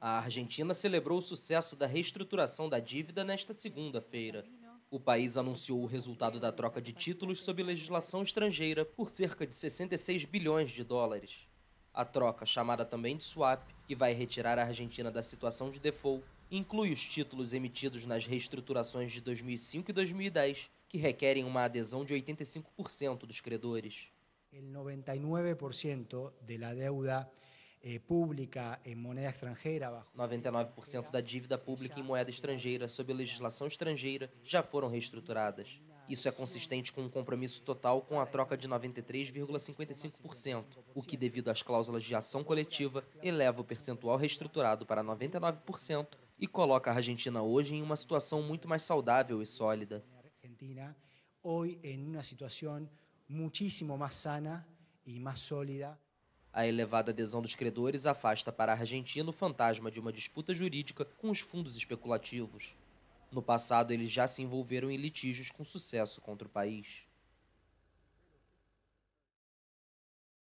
A Argentina celebrou o sucesso da reestruturação da dívida nesta segunda-feira. O país anunciou o resultado da troca de títulos sob legislação estrangeira por cerca de 66 bilhões de dólares. A troca, chamada também de swap, que vai retirar a Argentina da situação de default, inclui os títulos emitidos nas reestruturações de 2005 e 2010, que requerem uma adesão de 85% dos credores. O 99% da de deuda eh, pública em moeda estrangeira. 99% da dívida pública em moeda estrangeira, sob legislação estrangeira, já foram reestruturadas. Isso é consistente com um compromisso total com a troca de 93,55%, o que, devido às cláusulas de ação coletiva, eleva o percentual reestruturado para 99% e coloca a Argentina hoje em uma situação muito mais saudável e sólida. Argentina hoje em uma situação muitíssimo mais sana e mais sólida. A elevada adesão dos credores afasta para a Argentina o fantasma de uma disputa jurídica com os fundos especulativos. No passado, eles já se envolveram em litígios com sucesso contra o país.